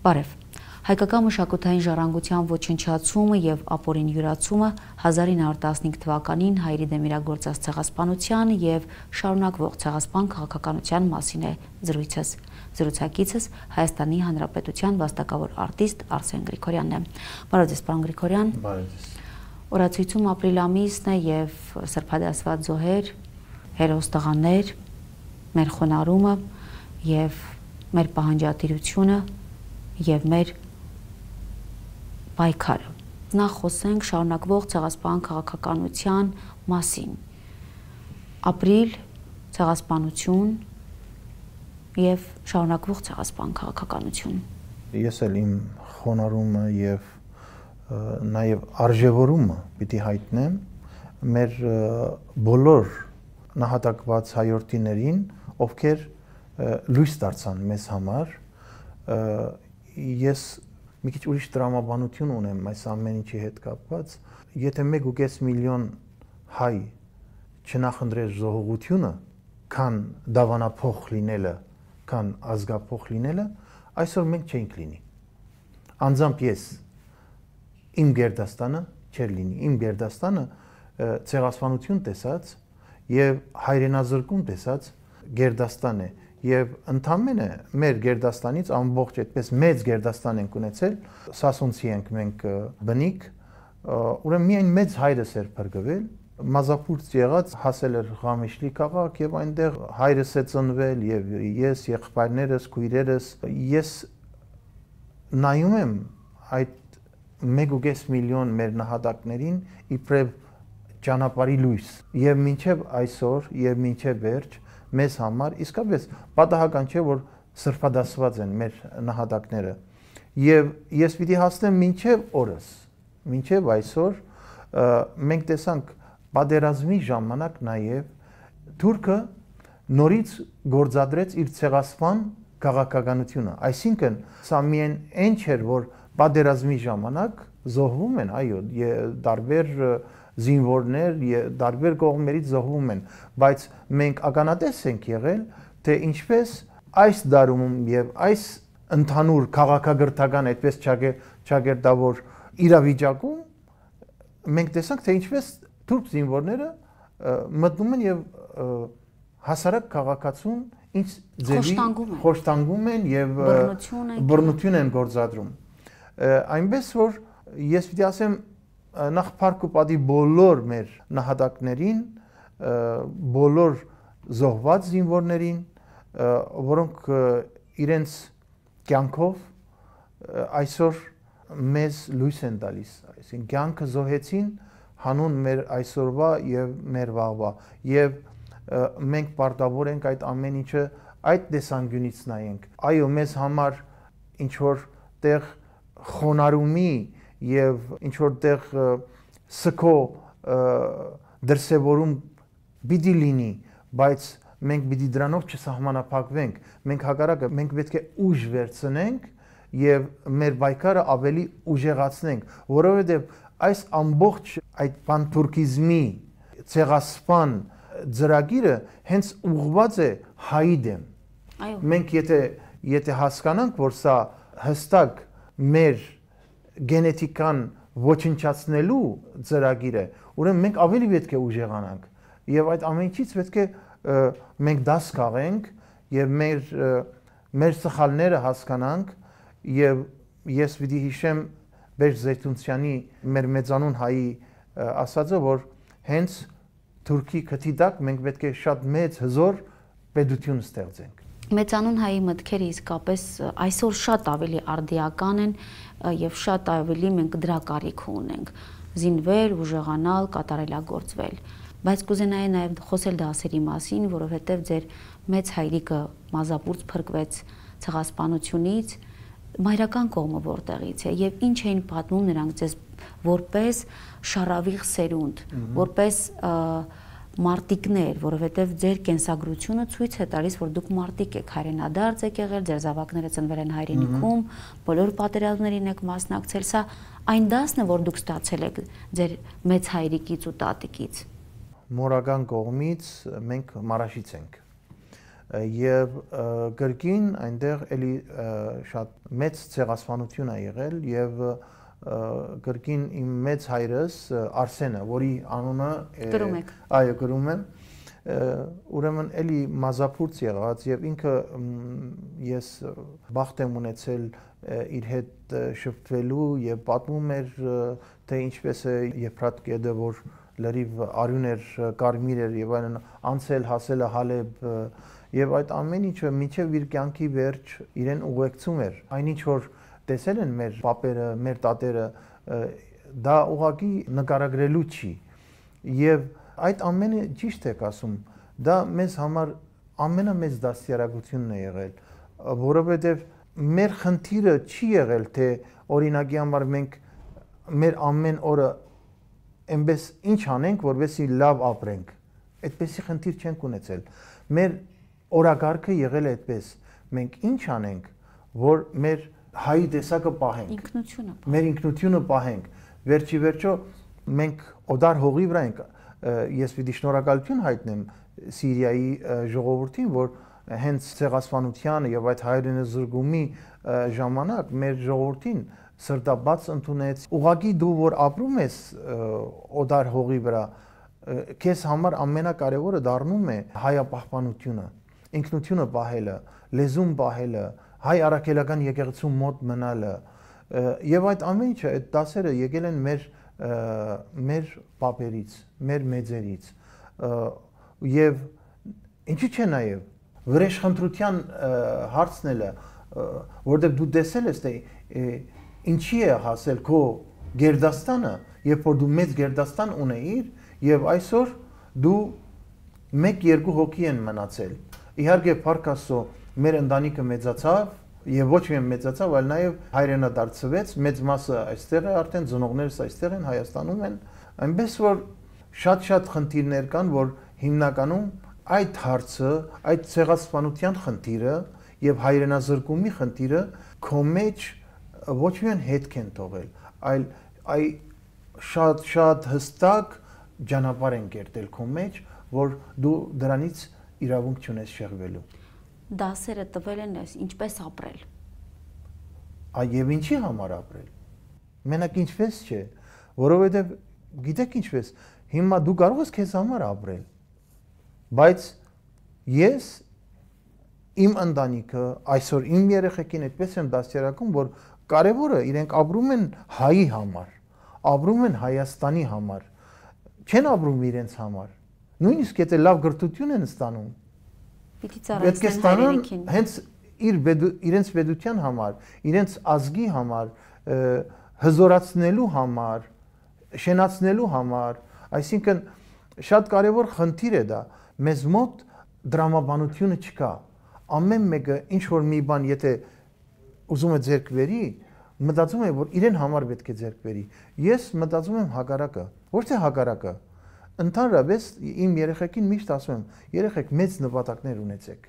Բարև։ Հայկական մշակութային ժառանգության ոչնչացումը եւ ապօրին յուրացումը 1915 թվականին հայերի դեմ իրագործած ցեղասպանության եւ շարունակվող ցեղասպան քաղաքականության մասին է զրույցս։ Զրուցակիցս Հայաստանի Հանրապետության վաստակավոր արտիստ Արսեն Գրիգորյանն է։ Բարև ձեզ, պարոն Գրիգորյան։ Բարև ձեզ։ Օրացույցում ապրիլ ամիսն է եւ սրբադասված զոհեր, հերոս տղաներ, մեր խոնարհումը եւ մեր պահանջատիրությունը եւ մեր պայքարը։ Նախ խոսենք շարունակվող ցեղասպան քաղաքականության մասին։ Ապրիլ ցեղասպանություն եւ շարունակվող ցեղասպան քաղաքականություն։ Ես էլ իմ խոնարհումը եւ նաեւ արժևորումը պիտի հայտնեմ մեր բոլոր նահատակված հայրենիներին, ովքեր լույս դարձան մեզ համար ես մի քիչ ուրիշ դրամաբանություն ունեմ այս ամեն ինչի հետ կապված։ Եթե 1.5 միլիոն հայ չնախնդրեր զողողությունը, քան դավանափոխ լինելը, քան ազգափոխ լինելը, այսօր մենք չենք լինի։ Անձամբ ես իմ Գերդաստանը չեր լինի։ Իմ Գերդաստանը ցեղասպանություն տեսած եւ հայրենազրկում տեսած Գերդաստան է, եւ ընդամենը մեր Գերդաստանից ամբողջ այդպես մեծ Գերդաստան ենք ունեցել սասունցի ենք մենք բնիկ ուրեմն միայն մեծ հայրս էր բրգվել մազապուրց եղած հասել էր Ղամիշլի քաղաք եւ այնտեղ հայրս է ծնվել եւ ես եղբայրներս քույրերս ես նայում եմ այդ 1.5 միլիոն մեր նահատակներին իբրև ճանապարհի լույս եւ մինչեւ այսօր եւ մինչեւ վերջ մեզ համար իսկապես պատահական չէ որ սրբադասված են մեր նահատակները եւ ես պիտի հասնեմ մինչեւ օրս մինչեւ այսօր մենք տեսանք պատերազմի ժամանակ նաեւ Թուրքը նորից գործադրեց իր ցեղասպան քաղաքականությունը այսինքն սա միայն այն չէր որ պատերազմի ժամանակ զոհվում են այո տարբեր և, զինվորներ դարբեր կողմերից զոհվում են, բայց մենք ականատես ենք եղել, թե ինչպես այս դարում եւ այս ընդհանուր քաղաքագրթական այդպես ճակերտավոր իրավիճակում մենք տեսանք, թե ինչպես թուրք զինվորները մտնում են եւ հասարակ քաղաքացուն ինչ ձևի խոշտանգում են եւ բռնություն են բռնություն են գործադրում այնպես որ ես պիտի ասեմ նախ փառք ու պատի բոլոր մեր նահատակներին, բոլոր զոհված զինվորներին, որոնք իրենց կյանքով այսօր մեզ լույս են տալիս, այսինքն կյանքը զոհեցին հանուն մեր այսօրվա եւ մեր վաղվա եւ մենք պարտավոր ենք այդ ամեն ինչը այդ տեսանկյունից նայենք այո մեզ համար ինչ որ տեղ խոնարհումի եւ ինչ որտեղ սկո դրսեւորում պիտի լինի, բայց մենք պիտի դրանով չսահմանափակվենք։ Մենք հակառակը մենք պետք է ուժ վերցնենք եւ մեր պայքարը ավելի ուժեղացնենք, որովհետեւ այս ամբողջ այդ պանթուրքիզմի ցեղասպան ծրագիրը հենց ուղղված է հայի դեմ։ Այո։ Մենք եթե եթե հասկանանք, որ սա հստակ մեր գենետիկան ոչնչացնելու ծրագիր է, ուրեմն մենք ավելի պետք է ուժեղանանք եւ այդ ամենից պետք է մենք դաս քաղենք եւ մեր մեր սխալները հասկանանք եւ ես պիտի հիշեմ Բեր Զեյթունցյանի մեր մեծանուն հայի ասածը, որ հենց Թուրքի քթիդակ մենք պետք է շատ մեծ հզոր պետություն ստեղծենք մեծանուն հայի մտքերը իսկապես այսօր շատ ավելի արդիական են եւ շատ ավելի մենք դրա կարիք ունենք զինվել, ուժեղանալ, կատարելագործվել։ Բայց կուզենայի նաեւ խոսել դասերի մասին, որովհետեւ ձեր մեծ հայրիկը մազապուրց փրկվեց ցեղասպանությունից, մայրական կողմը որտեղից է եւ ինչ էին պատմում նրանք ձեզ որպես շարավիղ սերունդ, որպես և, մարտիկներ, որովհետև ձեր կենսագրությունը ցույց է տալիս, որ դուք մարտիկ եք, հայրենադարձ եք եղել, ձեր զավակները ծնվել են հայրենիքում, բոլոր պատերազմներին եք մասնակցել, սա այն դասն է, որ դուք ստացել եք ձեր մեծ հայրիկից ու տատիկից։ Մորական կողմից մենք մարաշից ենք եւ գրքին այնտեղ էլի շատ մեծ ցեղասպանություն ա եղել եւ և, և գրքին իմ մեծ հայրս Արսենը, որի անունը գրում եք։ Այո, գրում եմ։ Ուրեմն էլի մազափուրց եղած եւ ինքը ես բախտ եմ ունեցել իր հետ շփվելու եւ պատմում էր թե ինչպես է Եփրատ կեդը, որ լրիվ արյուն էր, կարմիր էր եւ այլն անցել հասելը Հալեբ եւ այդ ամեն ինչը միջև իր կյանքի վերջ իրեն ուղեկցում էր։ Այնինչ որ տեսել են մեր papերը, մեր տատերը, դա ուղակի նկարագրելու չի։ Եվ այդ ամենը ճիշտ եք ասում, դա մեզ համար ամենամեծ դաստիարակությունն է եղել, որովհետև մեր խնդիրը չի եղել, թե օրինակի համար մենք մեր ամեն օրը այնպես ինչ անենք, որովհետեւ լավ ապրենք։ Այդպեսի խնդիր չենք ունեցել։ Մեր օրակարգը եղել է այդպես։ Մենք ինչ անենք, որ մեր հայի տեսակը պահենք։ Ինքնությունը։ Մեր ինքնությունը պահենք։ Վերջի վերջո մենք օդար հողի վրա ենք։ Ես պիտի շնորհակալություն հայտնեմ Սիրիայի ժողովրդին, որ հենց ցեղասպանության եւ այդ հայրենի զրգումի ժամանակ մեր ժողովրդին սրտաբաց ընդունեց։ Ուղղակի դու որ ապրում ես օդար հողի վրա, քեզ համար ամենակարևորը դառնում է հայապահպանությունը, ինքնությունը պահելը, լեզուն պահելը, հայ առաքելական եկեղեցու մոտ մնալը եւ այդ ամեն ինչը այդ դասերը եկել են մեր մեր papերից, մեր մեծերից եւ ինչի՞ չէ նաեւ վրեժխնդրության հարցնելը որտեղ դու տեսել ես թե ինչի է հասել քո Գերդաստանը, երբ որ դու մեծ Գերդաստան ունեիր եւ այսօր դու 1-2 հոգի են մնացել։ Իհարկե Փարքասո մեր ընտանիքը մեծացավ եւ ոչ միայն մեծացավ, այլ նաեւ հայրենադարձվեց, մեծ մասը այստեղ է արդեն ծնողներս այստեղ են Հայաստանում են, այնպես որ շատ-շատ խնդիրներ կան, որ հիմնականում այդ հարցը, այդ ցեղասպանության խնդիրը եւ հայրենազրկումի խնդիրը քո մեջ ոչ միայն հետք են թողել, այլ այ շատ-շատ հստակ ճանապարհ են կերտել քո մեջ, որ դու դրանից իրավունք չունես շեղվելու դասերը տվել են այս ինչպես ապրել։ Ա եւ ինչի համար ապրել։ Մենակ ինչպես չէ, որովհետեւ գիտեք ինչպես, հիմա դու կարող ես քեզ համար ապրել։ Բայց ես իմ ընտանիքը, այսօր իմ երեխեքին այդպես եմ դասերակում, որ կարևորը իրենք ապրում են հայի համար, ապրում են Հայաստանի համար, չեն ապրում իրենց համար։ Նույնիսկ եթե լավ գրթություն են ստանում, Պիտի ծառայեն հայրենիքին։ Հենց իր իրենց պետության համար, իրենց ազգի համար, հզորացնելու համար, շենացնելու համար, այսինքն շատ կարևոր խնդիր է դա։ Մեզ մոտ դրամաբանությունը չկա։ Ամեն մեկը ինչ որ մի բան, եթե ուզում է ձերկ բերի, մտածում է, որ իրեն համար պետք է ձերկ բերի։ Ես մտածում եմ հակարակը, ոչ թե հակարակը, Ընդհանրապես իմ երեխեքին միշտ ասում եմ, երեխեք մեծ նպատակներ ունեցեք։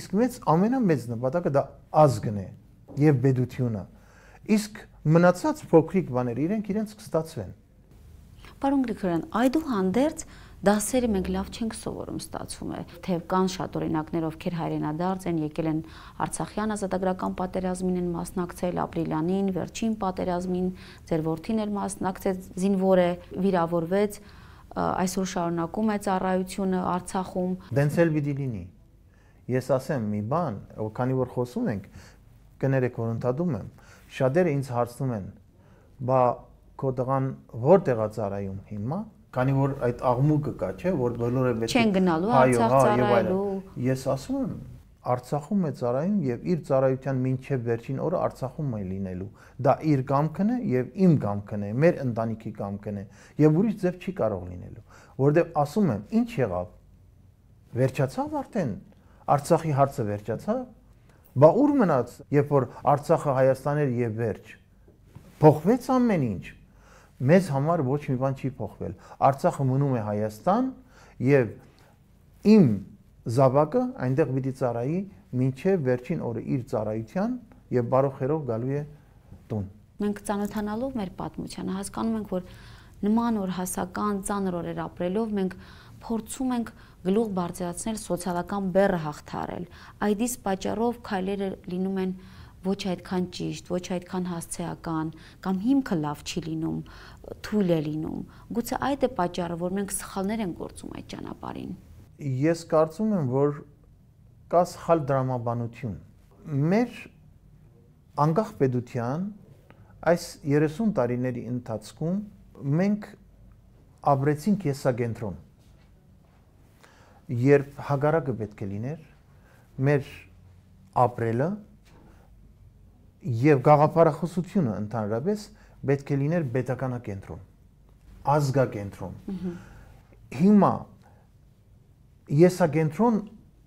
Իսկ մեծ ամենամեծ նպատակը դա ազգն է եւ բեդությունը։ Իսկ մնացած փոքրիկ բաները իրենք իրենց կստացվեն։ Պարոն Գրիգորյան, այդուհանդերձ դասերը մենք լավ չենք սովորում ստացվում է թե կան շատ օրինակներ ովքեր հայրենադարձ են եկել են արցախյան ազատագրական պատերազմին են մասնակցել ապրիլյանին վերջին պատերազմին ձեր ворթին էր մասնակցել զինվորը վիրավորվեց այսօր շարունակում է ծառայությունը Արցախում։ Դենց էլ պիտի լինի։ Ես ասեմ մի բան, քանի որ խոսում ենք, կներեք որ ընդհատում եմ։ Շատերը ինձ հարցնում են. «Բա քո տղան որտեղ է ծառայում հիմա»։ Քանի որ այդ աղմուկը կա, չէ, որ բոլորը մեծ չեն գնալու Արցախ ծառայելու։ Ես ասում եմ, Արցախում է ծառայում եւ իր ծառայության մինչեւ վերջին օրը Արցախում է լինելու։ Դա իր կամքն է եւ իմ կամքն է, մեր ընտանիքի կամքն է եւ ուրիշ ձև չի կարող լինելու։ Որտեւ ասում եմ, ինչ եղավ։ Վերջացավ արդեն Արցախի հարցը վերջացավ։ Բա ուր մնաց, երբ որ Արցախը Հայաստանն էր եւ վերջ։ Փոխվեց ամեն ինչ։ Մեզ համար ոչ մի բան չի փոխվել։ Արցախը մնում է Հայաստան եւ իմ Զավակը այնտեղ պիտի ծառայի մինչև վերջին օրը իր ծառայության եւ բարող հերով գալու է տուն։ Մենք ճանոթանալով մեր պատմությանը հասկանում ենք, որ նման օր հասական ծանր օրեր ապրելով մենք փորձում ենք գլուխ բարձրացնել սոցիալական բեռը հաղթարել։ Այդից պատճառով քայլերը լինում են ոչ այդքան ճիշտ, ոչ այդքան հասցեական կամ հիմքը լավ չի լինում, թույլ է լինում։ Գուցե այդ է պատճառը, որ մենք սխալներ են գործում այդ ճանապարհին ես կարծում եմ, որ կա սխալ դրամաբանություն։ Մեր անկախ պետության այս 30 տարիների ընթացքում մենք ապրեցինք եսակենտրոն։ Երբ հագարակը պետք է լիներ, մեր ապրելը եւ գաղափարախոսությունը ընդհանրապես պետք է լիներ պետականակենտրոն, ազգակենտրոն։ Հիմա եսագենտրոն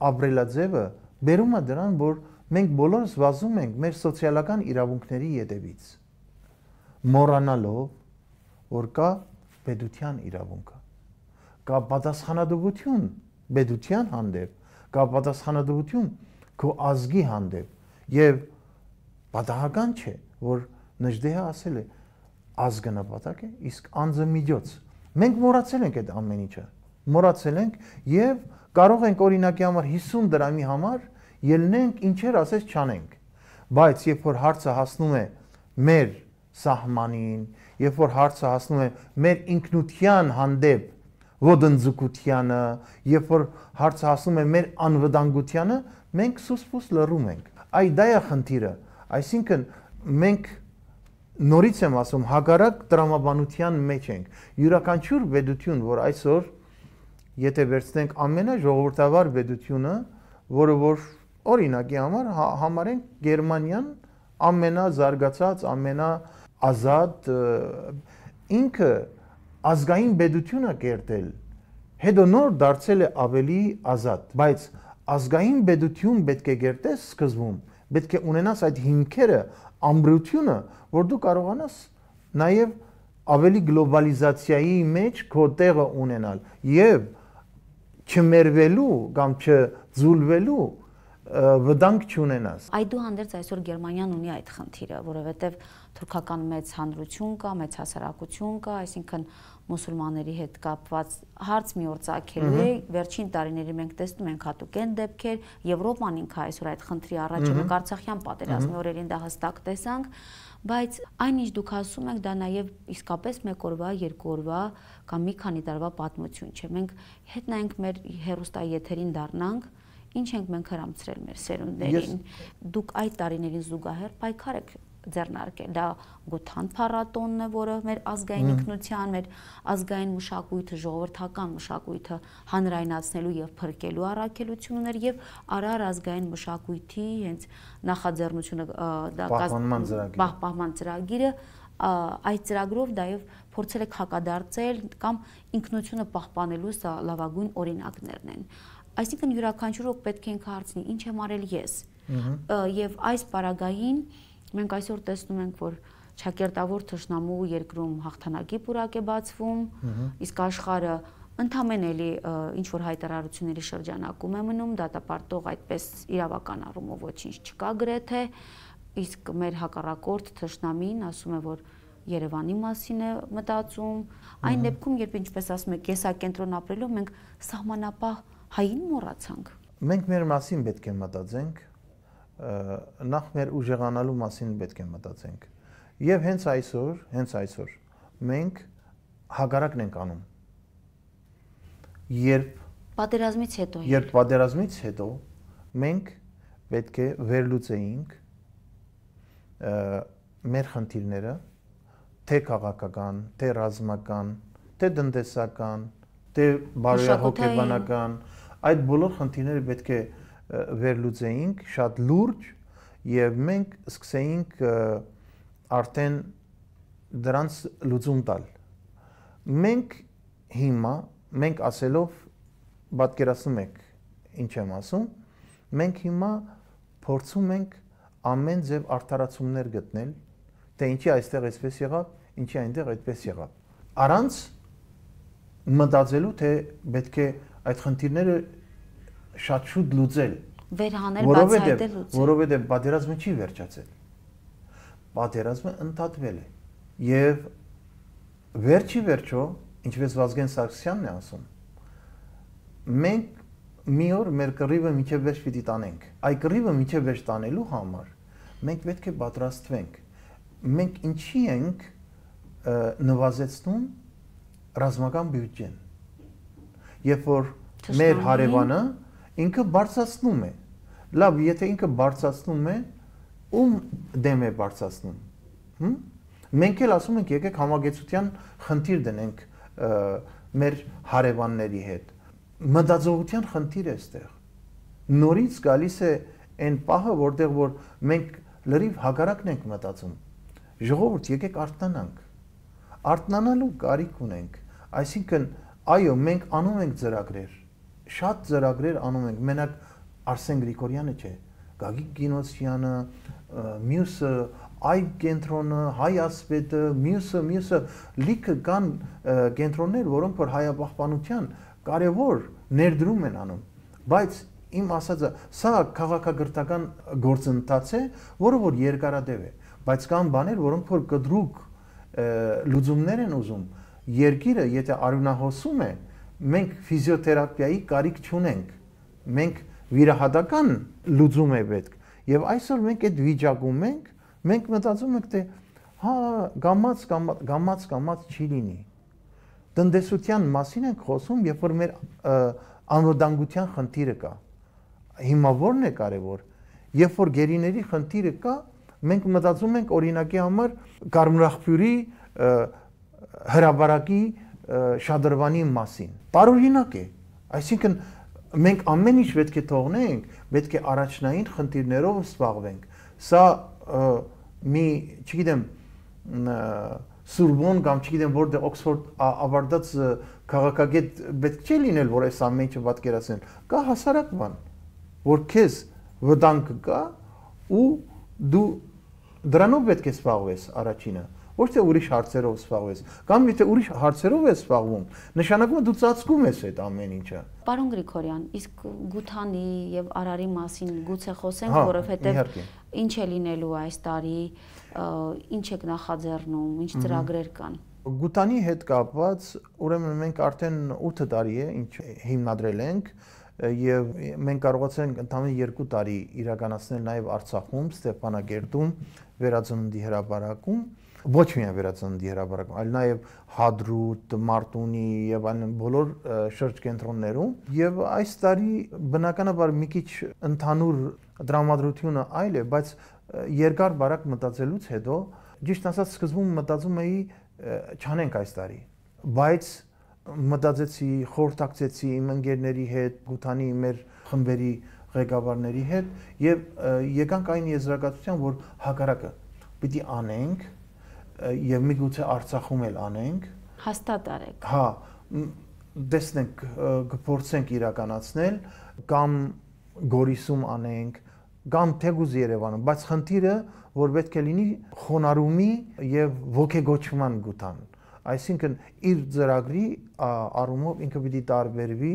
ապրելաձևը բերում է դրան, որ մենք բոլորս վազում ենք մեր սոցիալական իրավունքների յետևից։ Մորանալով, որ կա պետության իրավունքը, կա պատասխանատվություն պետության հանդեպ, կա պատասխանատվություն քո ազգի հանդեպ եւ պատահական չէ, որ նժդեհը ասել է ազգը նպատակ է, իսկ անձը միջոց։ Մենք մոռացել ենք այդ ամեն ինչը մոռացել ենք եւ կարող ենք օրինակի համար 50 դրամի համար ելնենք ինչեր ասես չանենք բայց երբ որ հարցը հասնում է մեր սահմանին երբ որ հարցը հասնում է մեր ինքնության հանդեպ ոդնձգությանը, երբ որ հարցը հասնում է մեր անվտանգությանը, մենք սուսպուս լռում ենք։ Այ դա է խնդիրը։ Այսինքն մենք նորից եմ ասում, հակառակ տրամաբանության մեջ ենք։ Յուրաքանչյուր վեդություն, որ այսօր եթե վերցնենք ամենաժողովրդավար պետությունը, որը որ օրինակի համար հա- համարենք Գերմանիան ամենազարգացած, ամենաազատ ինքը ազգային պետություն է կերտել։ Հետո նոր դարձել է ավելի ազատ, բայց ազգային պետություն պետք է գերտես սկզբում, պետք է ունենաս այդ հիմքերը, ամրությունը, որ դու կարողանաս նաև ավելի գլոբալիզացիայի մեջ քո տեղը ունենալ եւ չմերվելու կամ չձուլվելու վտանգ չունենաս։ Այդուհանդերձ այսօր Գերմանիան ունի այդ խնդիրը, որովհետև թուրքական մեծ հանրություն կա, մեծ հասարակություն կա, այսինքն մուսուլմանների հետ կապված հարց մի օր ցակելու է, վերջին տարիներին մենք տեսնում ենք հատուկեն դեպքեր, Եվրոպան ինքը այսօր այդ խնդրի առաջ է, Արցախյան պատերազմի օրերին դա հստակ տեսանք, բայց այնինչ դուք ասում եք, դա նաև իսկապես մեկ օրվա, երկու օրվա կամ մի քանի տարվա պատմություն չէ։ Մենք հետ նայենք մեր հերոստայեթերին դառնանք, ինչ ենք մենք հрамցրել մեր սերունդներին։ Դուք այդ տարիներին զուգահեռ պայքար եք ձեռնարկել։ Դա Գոթան փառատոնն է, որը մեր ազգային ինքնության, մեր ազգային մշակույթը, ժողովրդական մշակույթը հանրայնացնելու եւ փրկելու առաքելություն ուներ եւ Արար ազգային մշակույթի հենց նախաձեռնությունը դա պահպանման ծրագիրը, պահպանման ծրագիրը այդ ծրագրով դայով փորձել եք հակադարձել կամ ինքնությունը պահպանելու սա լավագույն օրինակներն են։ Այսինքն յուրաքանչյուրը պետք է ինքը հարցնի, ինչ եմ արել ես։ Եվ այս պարագային Մենք այսօր տեսնում ենք, որ ճակերտավոր թշնամու երկրում հաղթանակի պուրակ է բացվում, իսկ աշխարը ընդհանրելի ինչ որ հայտարարությունների շրջանակում է մնում, դատապարտող այդպես իրավական առումով ոչինչ չկա գրեթե, իսկ մեր հակառակորդ թշնամին ասում է, որ Երևանի մասին է մտածում։ Այն դեպքում, երբ ինչպես ասում եք, եսակենտրոն ապրելով մենք սահմանապահ հային մոռացանք։ Մենք մեր մասին պետք է մտածենք, նախ մեր ուժեղանալու մասին պետք է մտածենք։ Եվ հենց այսօր, հենց այսօր մենք հագարակն ենք անում։ Երբ պատերազմից հետո։ Երբ պատերազմից հետո մենք պետք է վերլուծեինք մեր խնդիրները, թե քաղաքական, թե ռազմական, թե տնտեսական, թե բարոյահոգեբանական, այդ բոլոր խնդիրները պետք է վերլուծեինք շատ լուրջ եւ մենք սկսեինք արդեն դրանց լուծում տալ։ Մենք հիմա մենք ասելով պատկերացնում եք ինչ եմ ասում, մենք հիմա փորձում ենք ամեն ձև արդարացումներ գտնել, թե ինչի այստեղ այսպես եղավ, ինչի այնտեղ այդպես եղավ։ Առանց մտածելու թե պետք է այդ խնդիրները շատ շուտ լուծել։ Վերհանել, բացահայտել լուծել։ Որովհետև պատերազմը չի վերջացել։ Պատերազմը ընդհատվել է։ Եվ վերջի վերջո, ինչպես Վազգեն Սարգսյանն է ասում, մենք մի օր մեր կռիվը միջև վերջ պիտի տանենք։ Այդ կռիվը միջև վերջ տանելու համար մենք պետք է պատրաստվենք։ Մենք ինչի ենք նվազեցնում ռազմական բյուջեն։ Երբ որ մեր հարևանը ինքը բարձրացնում է։ Լավ, եթե ինքը բարձրացնում է, ում դեմ է բարձրացնում։ Հմ։ Մենք էլ ասում ենք եկեք համագեցության խնդիր դնենք մեր հարևանների հետ։ Մտածողության խնդիր է այստեղ։ Նորից գալիս է այն պահը, որտեղ որ մենք լրիվ հակարակն ենք մտածում։ Ժողովուրդ, եկեք արթնանանք։ Արթնանալու կարիք ունենք։ Այսինքն, այո, մենք անում ենք ծրագրեր, շատ ծրագրեր անում ենք։ Մենակ Արսեն Գրիգորյանը չէ, Գագիկ Գինոսյանը, մյուսը այ կենտրոնը, հայ ասպետը, մյուսը, մյուսը լիքը կան կենտրոններ, որոնք որ հայապահպանության կարևոր ներդրում են անում։ Բայց իմ ասածը, սա քաղաքագրտական գործընթաց է, որը որ երկարադև է, բայց կան բաներ, որոնք որ կտրուկ լուծումներ են ուզում։ Երկիրը, եթե արյունահոսում է, մենք ֆիզիոթերապիայի կարիք չունենք։ Մենք վիրահատական լուծում է պետք։ Եվ այսօր մենք այդ վիճակում ենք, մենք մտածում ենք, թե հա գամած գամած գամած չի լինի։ Տնտեսության մասին ենք խոսում, երբ որ մեր անվտանգության խնդիրը կա։ Հիմա ո՞րն է կարևոր։ Երբ որ գերիների խնդիրը կա, մենք մտածում ենք օրինակի համար կարմրախփյուրի հրաբարակի շադրվանի մասին։ Տարօրինակ է։ Այսինքն մենք ամեն ինչ պետք է թողնենք, պետք է առաջնային խնդիրներով զբաղվենք։ Սա մի, չգիտեմ, Սուրբոն կամ չգիտեմ որտեղ դե Օքսֆորդ ավարտած քաղաքագետ պետք չէ լինել, որ այս ամենը պատկերացնեն։ Կա հասարակ բան, որ քեզ վտանգ կա ու դու դրանով պետք է զբաղվես առաջինը ոչ թե ուրիշ հարցերով սփաղվես կամ եթե ուրիշ հարցերով ես սփաղվում նշանակում է դու ծածկում ես այդ ամեն ինչը Պարոն Գրիգորյան իսկ Գութանի եւ Արարի մասին գուցե խոսենք հա, որովհետեւ ինչ է լինելու այս տարի ինչ եք նախաձեռնում ինչ ծրագրեր կան Գութանի հետ կապված ուրեմն մենք արդեն 8 տարի է ինչ հիմնադրել ենք եւ մենք կարողացանք ընդամենը 2 տարի իրականացնել նաեւ Արցախում Ստեփանագերտում վերածննդի հրապարակում ոչ միայն վերածննդի հրաբարակում, այլ նաև Հադրուտ, Մարտունի եւ այլն բոլոր շրջկենտրոններում եւ այս տարի բնականաբար մի քիչ ընդհանուր դրամատրությունը այլ է, բայց երկար բարակ մտածելուց հետո ճիշտ ասած սկզբում մտածում էի չանենք այս տարի, բայց մտածեցի, խորհրդակցեցի իմ ընկերների հետ, գութանի մեր խմբերի ղեկավարների հետ եւ եկանք այն եզրակացության, որ հակարակը պիտի անենք եւ միգուցե Արցախում էլ անենք։ Հաստատ արեք։ Հա, տեսնենք գործենք իրականացնել կամ Գորիսում անենք կամ Թեգուզ Երևանում, բայց խնդիրը որ պետք է լինի խոնարհումի եւ ոգեգոճման գուտան։ Այսինքն իր ծրագրի առումով ինքը պիտի տարբերվի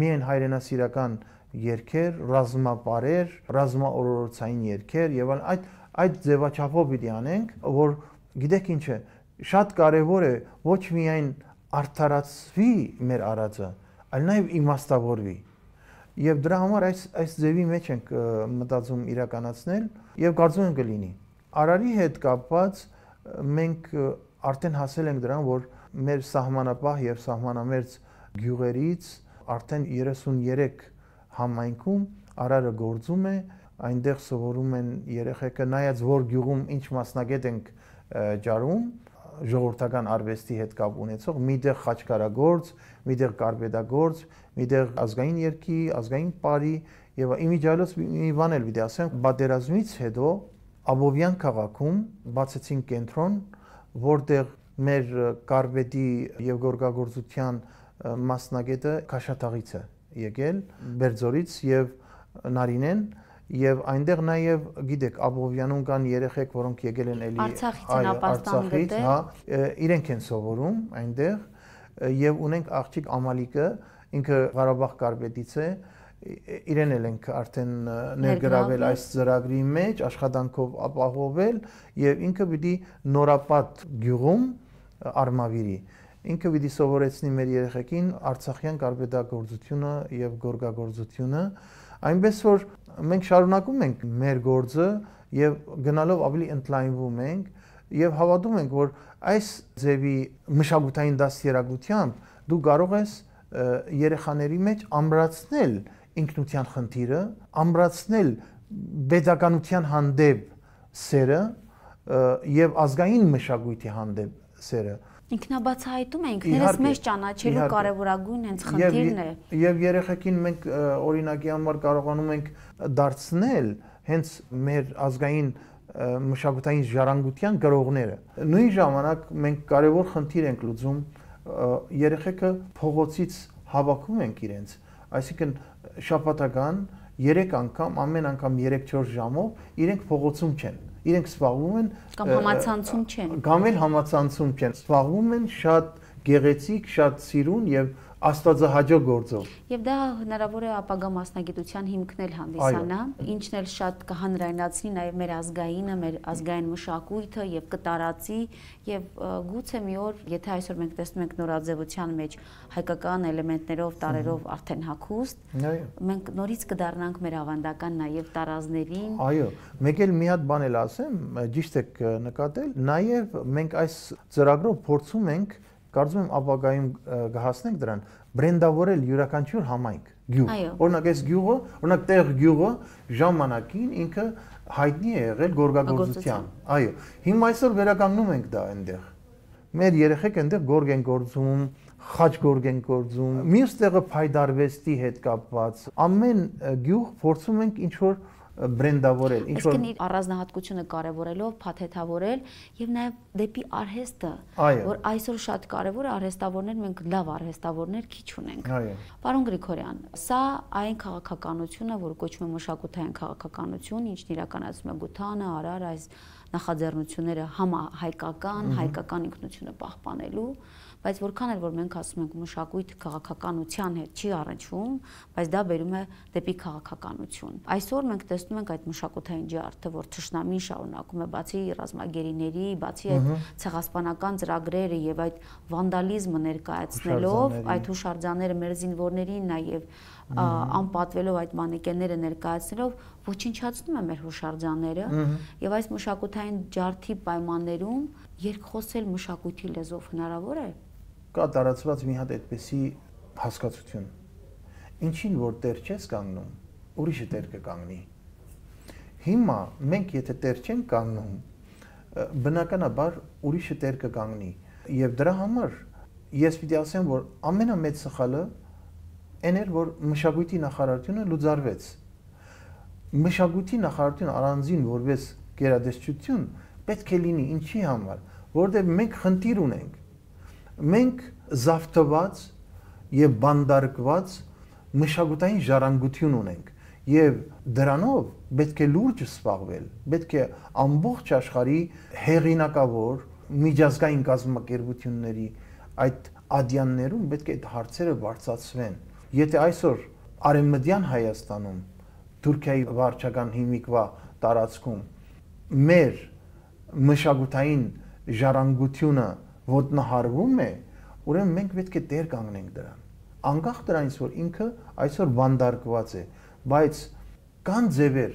միայն հայրենասիրական երկեր, ռազմապարեր, ռազմաօրորոցային երկեր եւ այլ այդ այդ ձևաչափով պիտի անենք, որ Գիտեք ինչ է, շատ կարևոր է ոչ միայն արդարացվի մեր արածը, այլ նաև իմաստավորվի։ Եվ դրա համար այս այս ձևի մեջ ենք մտածում իրականացնել եւ կարծում եմ կլինի։ Արարի հետ կապված մենք արդեն հասել ենք դրան, որ մեր սահմանապահ եւ սահմանամերձ գյուղերից արդեն 33 համայնքում Արարը գործում է, այնտեղ սովորում են երեխեքը, նայած որ գյուղում ինչ մասնագետ ենք ջարում ժողովրդական արվեստի հետ կապ ունեցող միտեղ խաչքարագործ, միտեղ կարբեդագործ, միտեղ ազգային երկի, ազգային պարի եւ իմիջալոց մի բան էլ պիտի ասեմ, բادرազմից հետո Աբովյան քաղաքում բացեցին կենտրոն, որտեղ մեր կարբեդի եւ գորգագործության մասնագետը Քաշաթաղից է եկել, Բերձորից եւ Նարինեն եւ այնտեղ նաեւ գիտեք Աբովյանում կան երեխեք, որոնք եկել են էլի Արցախից, հա, իրենք են սովորում այնտեղ եւ ունենք աղջիկ Ամալիկը, ինքը Ղարաբաղ կարպետից է, իրեն էլ ենք արդեն ներգրավել այս ծրագրի մեջ, աշխատանքով ապահովել եւ ինքը պիտի նորապատ գյուղում արմավիրի ինքը պիտի սովորեցնի մեր երեխեքին արցախյան կարպետագործությունը եւ գորգագործությունը այնպես որ մենք շարունակում ենք մեր գործը եւ գնալով ավելի ընդլայնվում ենք եւ հավատում ենք, որ այս ձևի մշակութային դաստիարակությամբ դու կարող ես երեխաների մեջ ամրացնել ինքնության խնդիրը, ամրացնել պետականության հանդեպ սերը եւ ազգային մշակույթի հանդեպ սերը Ինքնաբացահայտում է ինքներս մեզ ճանաչելու կարևորագույն հենց խնդիրն է։ Եվ երեխեքին մենք օրինակի համար կարողանում ենք դարձնել հենց մեր ազգային մշակութային ժառանգության գրողները։ Նույն ժամանակ մենք կարևոր խնդիր ենք լուծում երեխեքը փողոցից հավաքում ենք իրենց, այսինքն շաբաթական 3 անգամ, ամեն անգամ 3-4 ժամով իրենք փողոցում չեն իրենք զբաղվում են կամ համացանցում չեն կամ էլ համացանցում չեն զբաղվում են շատ գեղեցիկ, շատ սիրուն եւ և աստվածահաջո գործով։ Եվ դա հնարավոր է ապագա մասնագիտության հիմքն էլ հանդիսանա, ինչն էլ շատ կհանրայնացնի նաև մեր ազգայինը, մեր ազգային մշակույթը եւ կտարածի եւ գուցե մի օր, եթե այսօր մենք տեսնում ենք նորաձևության մեջ հայկական էլեմենտներով, տարերով արդեն հակուստ, մենք նորից կդառնանք մեր ավանդական նաև տարազներին։ Այո, մեկ էլ մի հատ բան էլ ասեմ, ճիշտ եք նկատել, նաև մենք այս ծրագրով փորձում ենք կարծում եմ ապագայում կհասնենք դրան բրենդավորել յուրաքանչյուր համայնք գյուղ օրինակ այս գյուղը օրինակ տեղ գյուղը ժամանակին ինքը հայտնի է եղել գորգագործությամբ այո հիմա այսօր վերականգնում ենք դա այնտեղ մեր երեխեք այնտեղ գորգ են գործում խաչ գորգ են գործում մյուս տեղը փայդարվեստի հետ կապված ամեն գյուղ փորձում ենք ինչ որ բրենդավորել։ Ինչ որ առանձնահատկությունը կարևորելով, փաթեթավորել եւ նաեւ դեպի արհեստը, որ այսօր շատ կարևոր է արհեստավորներ, մենք լավ արհեստավորներ քիչ ունենք։ Այո։ Պարոն Գրիգորյան, սա այն քաղաքականությունը, որ կոչվում է մշակութային քաղաքականություն, ինչն իրականացում է Գութանը, Արար այս նախաձեռնությունները համահայկական, հայկական ինքնությունը պահպանելու բայց որքան էլ որ մենք ասում ենք մշակույթ քաղաքականության հետ չի առնչվում, բայց դա բերում է դեպի քաղաքականություն։ Այսօր մենք տեսնում ենք այդ մշակութային ջարդը, որ ճշնամին շարունակում է բացի ռազմագերիների, բացի այդ ցեղասպանական ծրագրերը եւ այդ վանդալիզմը ներկայացնելով, այդ հուշարձանները մեր զինվորներին նաեւ անպատվելով այդ մանեկենները ներկայացնելով ոչնչացնում է մեր հուշարձանները եւ այս մշակութային ջարդի պայմաններում երկխոսել մշակույթի լեզվով հնարավոր է կա տարածված մի հատ այդպիսի հասկացություն։ Ինչին որ տեր չես կանգնում, ուրիշը տեր կկանգնի։ Հիմա մենք եթե տեր չենք կանգնում, բնականաբար ուրիշը տեր կկանգնի։ Եվ դրա համար ես պիտի ասեմ, որ ամենամեծ սխալը այն էր, որ մշակույթի նախարարությունը լուծարվեց։ Մշակույթի նախարարությունը առանձին որպես գերադեսչություն պետք է լինի ինչի համար, որտեղ մենք խնդիր ունենք մենք զավթված եւ բանդարկված մշակութային ժառանգություն ունենք եւ դրանով պետք է լուրջ սպառվել պետք է ամբողջ աշխարհի հեղինակավոր միջազգային կազմակերպությունների այդ ադյաններում պետք է այդ հարցերը բարձրացվեն եթե այսօր արևմտյան հայաստանում Թուրքիայի վարչական հիմիկվա տարածքում մեր մշակութային ժառանգությունը ոտնահարվում է, ուրեմն մենք պետք է դեր կանգնենք դրան։ Անկախ դրանից, որ ինքը այսօր վանդարկված է, բայց կան ձևեր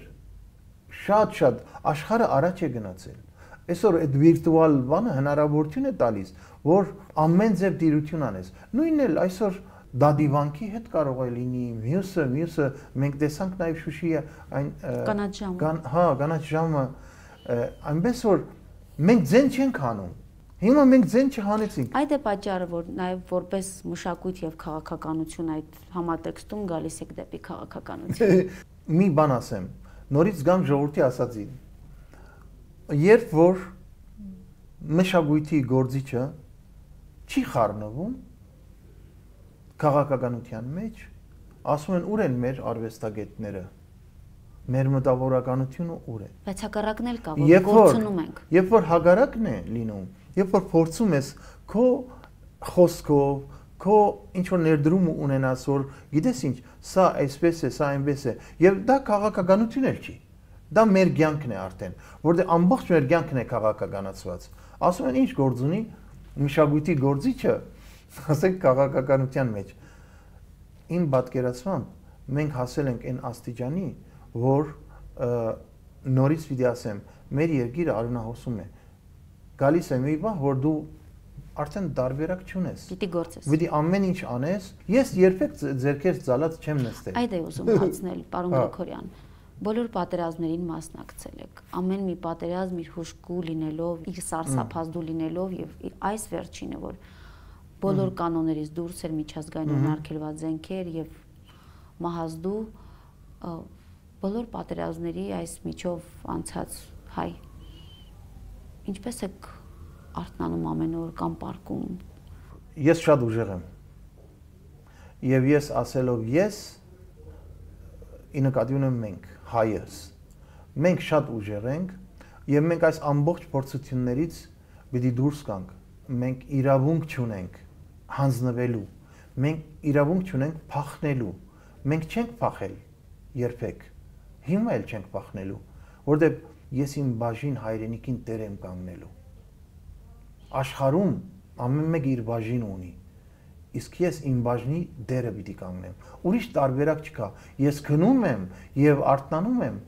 շատ-շատ աշխարհը առաջ է գնացել։ Այսօր այդ վիրտուալ բանը հնարավորություն է տալիս, որ ամեն ձև դիրություն անես։ Նույնն էլ այսօր դադիվանքի հետ կարող է լինի մյուսը, մյուսը մենք տեսանք նաև Շուշիի այն կանաչ ժամը։ Հա, կանաչ ժամը այնպես որ մենք ձեն չենք անում Հիմա մենք ձեն չհանեցինք։ Այդ է պատճառը, որ նաև որպես մշակույթ եւ քաղաքականություն այդ համատեքստում գալիս եք դեպի քաղաքականություն։ Մի բան ասեմ, նորից գամ ժողովրդի ասածին։ Երբ որ մշակույթի գործիչը չի խառնվում քաղաքականության մեջ, ասում են ուր են մեր արվեստագետները, մեր մտավորականությունը ուր է։ Բայց հակառակն էլ կա, որ գործունում ենք։ Երբ որ հակառակն է լինում, Երբ որ փորձում ես քո խոսքով, քո ինչ որ ներդրում ունենաս, որ գիտես ինչ, սա այսպես է, սա այնպես է, եւ դա քաղաքականություն էլ չի։ Դա մեր ցանկն է արդեն, որտեղ ամբողջ մեր ցանկն է քաղաքականացված։ Ասում են ինչ գործ ունի մշակույթի գործիչը, ասենք քաղաքականության մեջ։ Իմ պատկերացմամբ մենք հասել ենք այն են աստիճանի, որ նորից պիտի ասեմ, մեր երկիրը արյունահոսում է գալիս է մի բան, որ դու արդեն տարբերակ չունես։ Պիտի գործես։ Պիտի ամեն ինչ անես։ Ես երբեք ձերքերս ցալած չեմ նստել։ Այդ է ուզում հացնել, պարոն հա։ Գրիգորյան։ Բոլոր պատերազմներին մասնակցել եք։ Ամեն մի պատերազմ իր հուշկու լինելով, իր սարսափազդու լինելով եւ այս վերջինը, որ բոլոր կանոններից դուրս էր միջազգային օրնարկելված զենքեր եւ մահազդու բոլոր պատերազմների այս միջով անցած հայ Ինչպես եք արթնանում ամեն օր կամ պարկում։ Ես շատ ուժեղ եմ։ Եվ ես ասելով ես ի նկատի ունեմ մենք, հայերս։ Մենք շատ ուժեղ ենք եւ մենք այս ամբողջ փորձություններից պիտի դուրս գանք։ Մենք իրավունք չունենք հանձնվելու։ Մենք իրավունք չունենք փախնելու։ Մենք չենք փախել երբեք։ Հիմա էլ չենք փախնելու, որտեղ ես իմ բաժին հայրենիքին տեր եմ կանգնելու։ Աշխարում ամեն մեկ իր բաժին ունի։ Իսկ ես իմ բաժնի դերը պիտի կանգնեմ։ Ուրիշ տարբերակ չկա։ Ես գնում եմ եւ արտանում եմ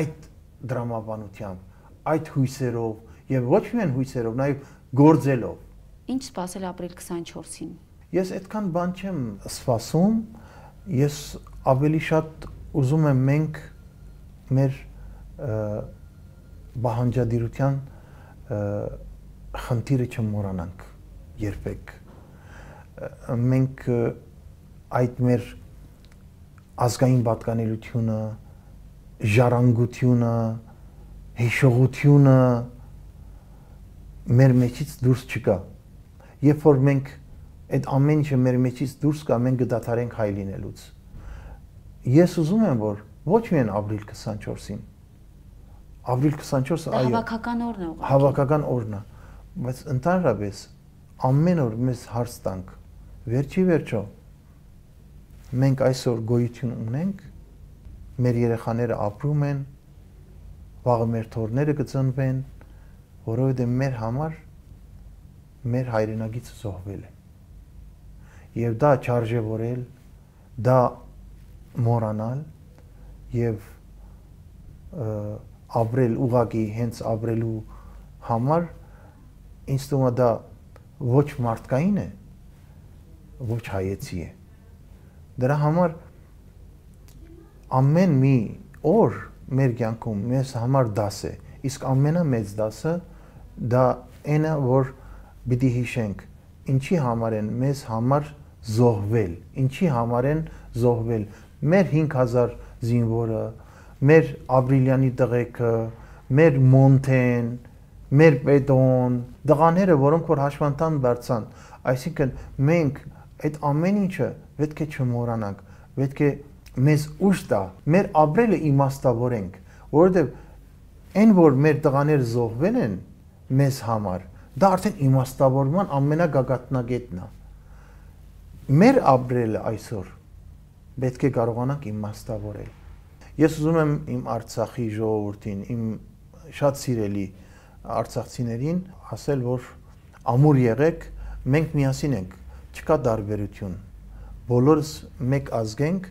այդ դրամաբանությամբ, այդ հույսերով եւ ոչ միայն հույսերով, նաեւ գործելով։ Ինչ սпасել ապրիլ 24-ին։ Ես այդքան բան չեմ սпасում։ Ես ավելի շատ ուզում եմ մենք մեր բահանջադիրության խնդիրը չմոռանանք երբեք։ Մենք այդ մեր ազգային պատկանելությունը, ժառանգությունը, հիշողությունը մեր մեջից դուրս չկա։ Երբ որ մենք այդ ամեն ինչը մեր մեջից դուրս կա, մենք կդադարենք հայ լինելուց։ Ես ուզում եմ, որ ոչ միայն ապրիլ 24-ին, Ապրիլ 24-ը այո։ Հավաքական օրն է ուղղակի։ Հավաքական օրն է, բայց ընդհանրապես ամեն օր մեզ հարց տանք։ Վերջի վերջո մենք այսօր գոյություն ունենք, մեր երեխաները ապրում են, վաղը մեր թորները կծնվեն, որովհետև մեր համար մեր հայրենագիցը զոհվել է։ Եվ դա չարժևորել, դա մորանալ եւ և, և ապրել ուղակի հենց ապրելու համար ինձ թվում է դա ոչ մարդկային է, ոչ հայեցի է։ Դրա համար ամեն մի օր մեր կյանքում մեզ համար դաս է, իսկ ամենամեծ դասը դա այնը, որ պիտի հիշենք, ինչի համար են մեզ համար զոհվել, ինչի համար են զոհվել մեր 5000 զինվորը, մեր Աբրիլյանի տղեկը, մեր Մոնտեն, մեր Պետոն, դղաները, որոնք որ հաշվանդամ դարձան, այսինքն մենք այդ ամեն ինչը պետք է չմոռանանք, պետք է մեզ ուշ տա, մեր ապրելը իմաստավորենք, որովհետև այն որ մեր տղաները զոհվել են մեզ համար, դա արդեն իմաստավորման ամենագագաթնագետն է։ Մեր ապրելը այսօր պետք է կարողանանք իմաստավորել իմ Ես ուզում եմ իմ Արցախի ժողովրդին, իմ շատ սիրելի արցախցիներին ասել, որ ամուր եղեք, մենք միասին ենք, չկա տարբերություն։ Բոլորս մեկ ազգ ենք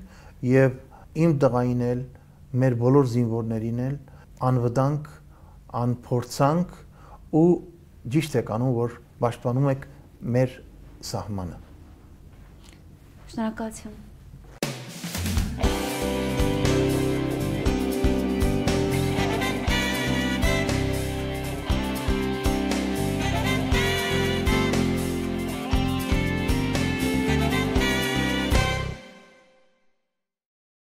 եւ իմ տղային էլ, մեր բոլոր զինվորներին էլ անվտանգ, անփորձանք ու ճիշտ եք անում, որ պաշտպանում եք մեր սահմանը։ Շնորհակալություն։